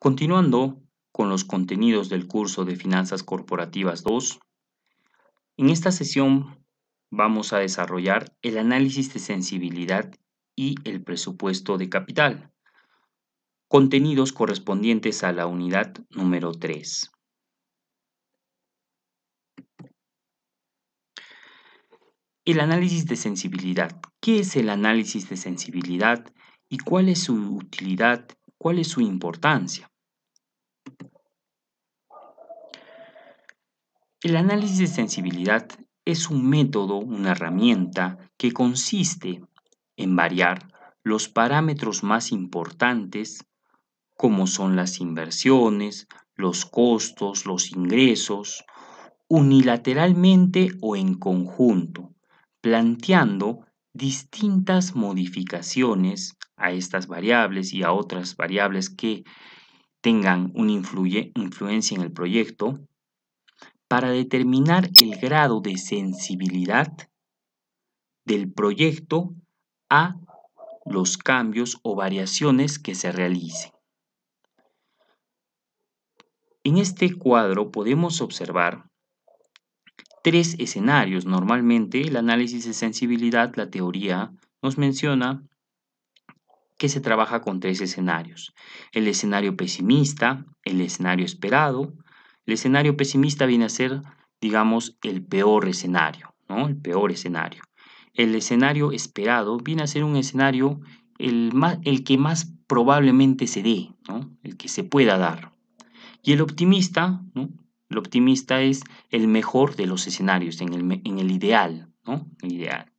Continuando con los contenidos del curso de Finanzas Corporativas 2, en esta sesión vamos a desarrollar el análisis de sensibilidad y el presupuesto de capital, contenidos correspondientes a la unidad número 3. El análisis de sensibilidad. ¿Qué es el análisis de sensibilidad y cuál es su utilidad ¿Cuál es su importancia? El análisis de sensibilidad es un método, una herramienta que consiste en variar los parámetros más importantes como son las inversiones, los costos, los ingresos, unilateralmente o en conjunto, planteando distintas modificaciones a estas variables y a otras variables que tengan una influye, influencia en el proyecto para determinar el grado de sensibilidad del proyecto a los cambios o variaciones que se realicen. En este cuadro podemos observar tres escenarios. Normalmente el análisis de sensibilidad, la teoría nos menciona que se trabaja con tres escenarios. El escenario pesimista, el escenario esperado. El escenario pesimista viene a ser, digamos, el peor escenario, ¿no? El peor escenario. El escenario esperado viene a ser un escenario el, más, el que más probablemente se dé, ¿no? El que se pueda dar. Y el optimista, ¿no? El optimista es el mejor de los escenarios, en el, en el ideal, ¿no? El ideal.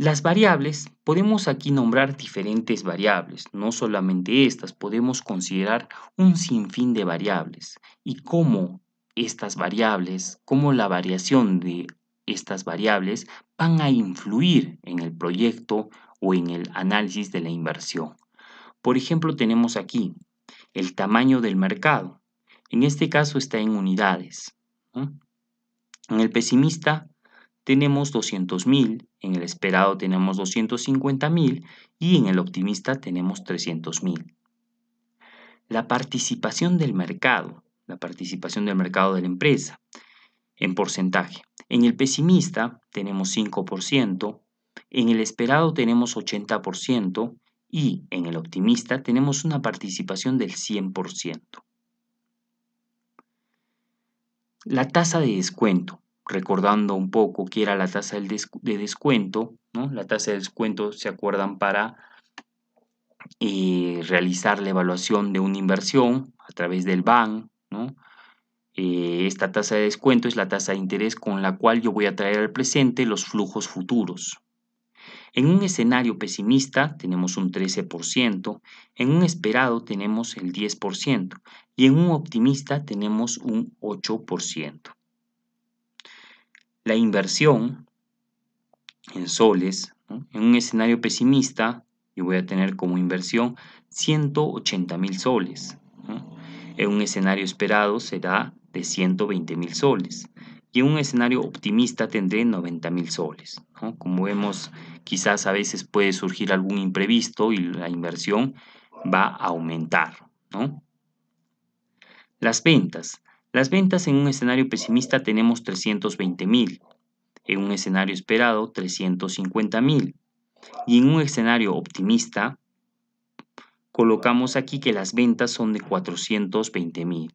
Las variables, podemos aquí nombrar diferentes variables, no solamente estas, podemos considerar un sinfín de variables y cómo estas variables, cómo la variación de estas variables van a influir en el proyecto o en el análisis de la inversión. Por ejemplo, tenemos aquí el tamaño del mercado. En este caso está en unidades. En el pesimista tenemos 200.000, en el esperado tenemos 250.000 y en el optimista tenemos 300.000. La participación del mercado, la participación del mercado de la empresa en porcentaje. En el pesimista tenemos 5%, en el esperado tenemos 80% y en el optimista tenemos una participación del 100%. La tasa de descuento recordando un poco que era la tasa de descuento, La tasa de descuento, se acuerdan, para eh, realizar la evaluación de una inversión a través del BAN, eh, esta tasa de descuento es la tasa de interés con la cual yo voy a traer al presente los flujos futuros. En un escenario pesimista tenemos un 13%, en un esperado tenemos el 10% y en un optimista tenemos un 8% la inversión en soles, en un escenario pesimista, yo voy a tener como inversión 180 mil soles. En un escenario esperado será de 120 mil soles. Y en un escenario optimista tendré 90 mil soles. Como vemos, quizás a veces puede surgir algún imprevisto y la inversión va a aumentar. Las ventas. Las ventas en un escenario pesimista tenemos mil, en un escenario esperado mil y en un escenario optimista colocamos aquí que las ventas son de 420 mil.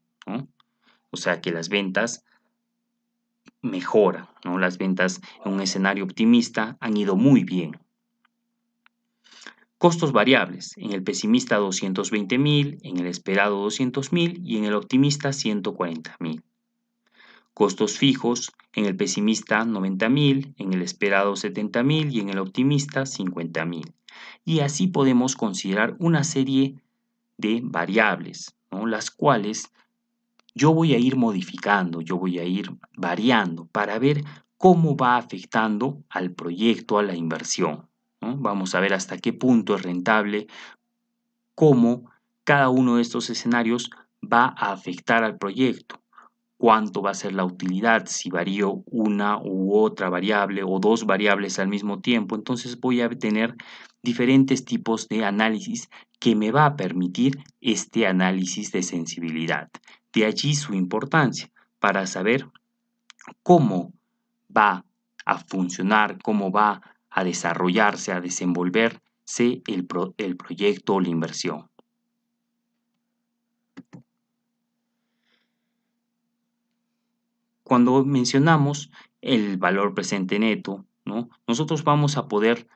O sea que las ventas mejoran, ¿no? Las ventas en un escenario optimista han ido muy bien, Costos variables en el pesimista 220.000, en el esperado 200.000 y en el optimista 140.000. Costos fijos en el pesimista 90.000, en el esperado 70.000 y en el optimista 50.000. Y así podemos considerar una serie de variables, las cuales yo voy a ir modificando, yo voy a ir variando para ver cómo va afectando al proyecto, a la inversión. Vamos a ver hasta qué punto es rentable, cómo cada uno de estos escenarios va a afectar al proyecto, cuánto va a ser la utilidad si varío una u otra variable o dos variables al mismo tiempo. Entonces voy a tener diferentes tipos de análisis que me va a permitir este análisis de sensibilidad. De allí su importancia para saber cómo va a funcionar, cómo va a desarrollarse, a desenvolverse el, el proyecto o la inversión. Cuando mencionamos el valor presente neto, ¿no? nosotros vamos a poder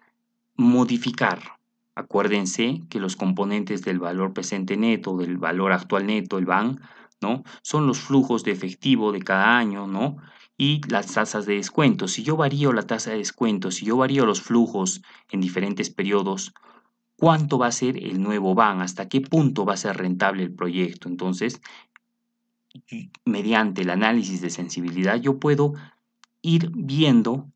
modificar. Acuérdense que los componentes del valor presente neto, del valor actual neto, el BAN, ¿no? son los flujos de efectivo de cada año, ¿no? y las tasas de descuento. Si yo varío la tasa de descuento, si yo varío los flujos en diferentes periodos, ¿cuánto va a ser el nuevo BAN? ¿Hasta qué punto va a ser rentable el proyecto? Entonces, mediante el análisis de sensibilidad, yo puedo ir viendo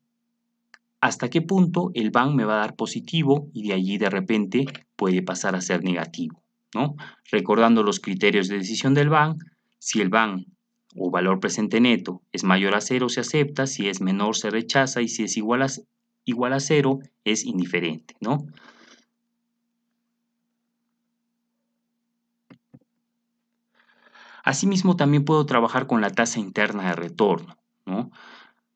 hasta qué punto el BAN me va a dar positivo y de allí de repente puede pasar a ser negativo. ¿no? Recordando los criterios de decisión del BAN, si el BAN o valor presente neto es mayor a cero se acepta, si es menor se rechaza y si es igual a, igual a es indiferente, ¿no? Asimismo, también puedo trabajar con la tasa interna de retorno. ¿no?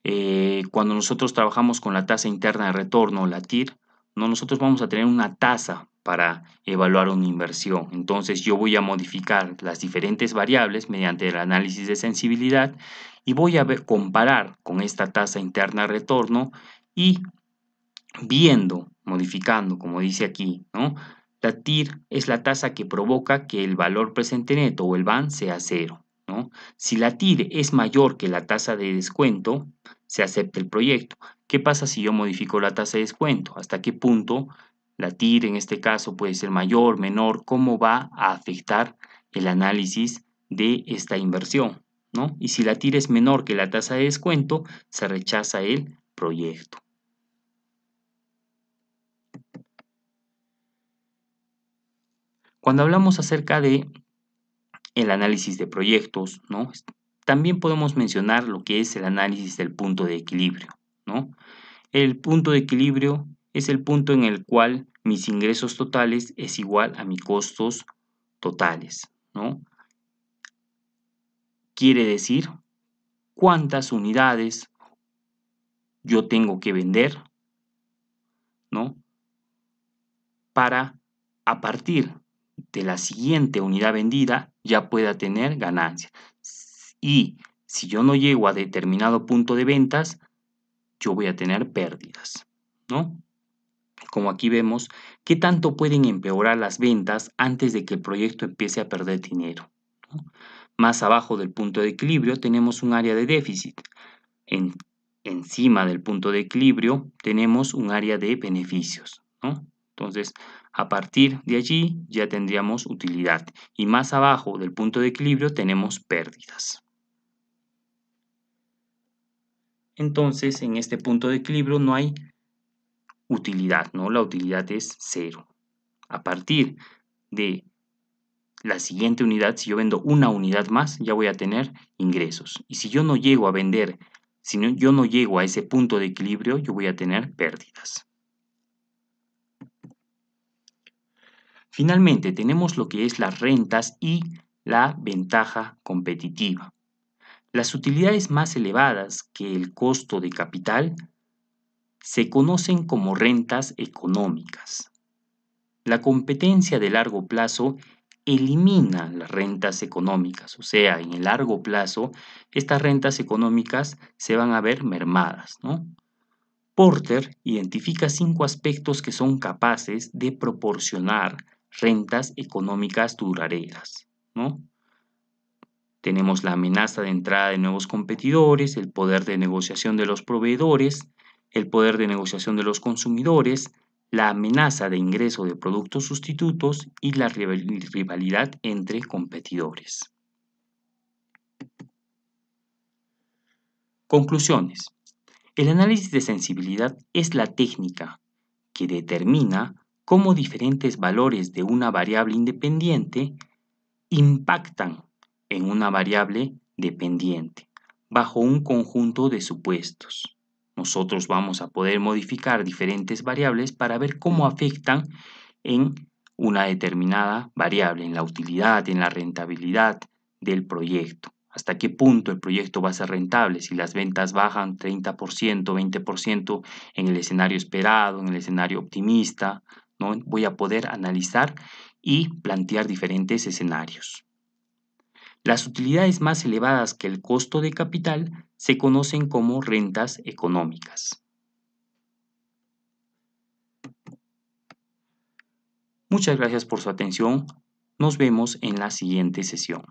Eh, cuando nosotros trabajamos con la tasa interna de retorno, la TIR, nosotros vamos a tener una tasa para evaluar una inversión. Entonces yo voy a modificar las diferentes variables mediante el análisis de sensibilidad y voy a comparar con esta tasa interna de retorno y viendo, modificando, como dice aquí, ¿no? La TIR es la tasa que provoca que el valor presente neto o el BAN sea cero. ¿no? Si la TIR es mayor que la tasa de descuento, se acepta el proyecto. ¿Qué pasa si yo modifico la tasa de descuento? ¿Hasta qué punto la TIR en este caso puede ser mayor, menor, cómo va a afectar el análisis de esta inversión, ¿no? Y si la TIR es menor que la tasa de descuento, se rechaza el proyecto. Cuando hablamos acerca de el análisis de proyectos, ¿no? También podemos mencionar lo que es el análisis del punto de equilibrio, ¿no? El punto de equilibrio es el punto en el cual mis ingresos totales es igual a mis costos totales, ¿no? Quiere decir cuántas unidades yo tengo que vender, ¿no? Para a partir de la siguiente unidad vendida ya pueda tener ganancia. Y si yo no llego a determinado punto de ventas, yo voy a tener pérdidas, ¿no? como aquí vemos, qué tanto pueden empeorar las ventas antes de que el proyecto empiece a perder dinero. Más abajo del punto de equilibrio tenemos un área de déficit. encima del punto de equilibrio tenemos un área de beneficios. Entonces, a partir de allí ya tendríamos utilidad. Y más abajo del punto de equilibrio tenemos pérdidas. Entonces, en este punto de equilibrio no hay utilidad, ¿no? La utilidad es cero. A partir de la siguiente unidad, si yo vendo una unidad más, ya voy a tener ingresos. Y si yo no llego a vender, si no, yo no llego a ese punto de equilibrio, yo voy a tener pérdidas. Finalmente, tenemos lo que es las rentas y la ventaja competitiva. Las utilidades más elevadas que el costo de capital se conocen como rentas económicas. La competencia de largo plazo elimina las rentas económicas, o sea, en el largo plazo estas rentas económicas se van a ver mermadas. Porter identifica cinco aspectos que son capaces de proporcionar rentas económicas duraderas. Tenemos la amenaza de entrada de nuevos competidores, el poder de negociación de los proveedores, el poder de negociación de los consumidores, la amenaza de ingreso de productos sustitutos y la rivalidad entre competidores. Conclusiones. El análisis de sensibilidad es la técnica que determina cómo diferentes valores de una variable independiente impactan en una variable dependiente bajo un conjunto de supuestos. Nosotros vamos a poder modificar diferentes variables para ver cómo afectan en una determinada variable, en la utilidad, en la rentabilidad del proyecto. ¿Hasta qué punto el proyecto va a ser rentable? Si las ventas bajan 30%, 20% en el escenario esperado, en el escenario optimista, voy a poder analizar y plantear diferentes escenarios. Las utilidades más elevadas que el costo de capital se conocen como rentas económicas. Muchas gracias por su atención. Nos vemos en la siguiente sesión.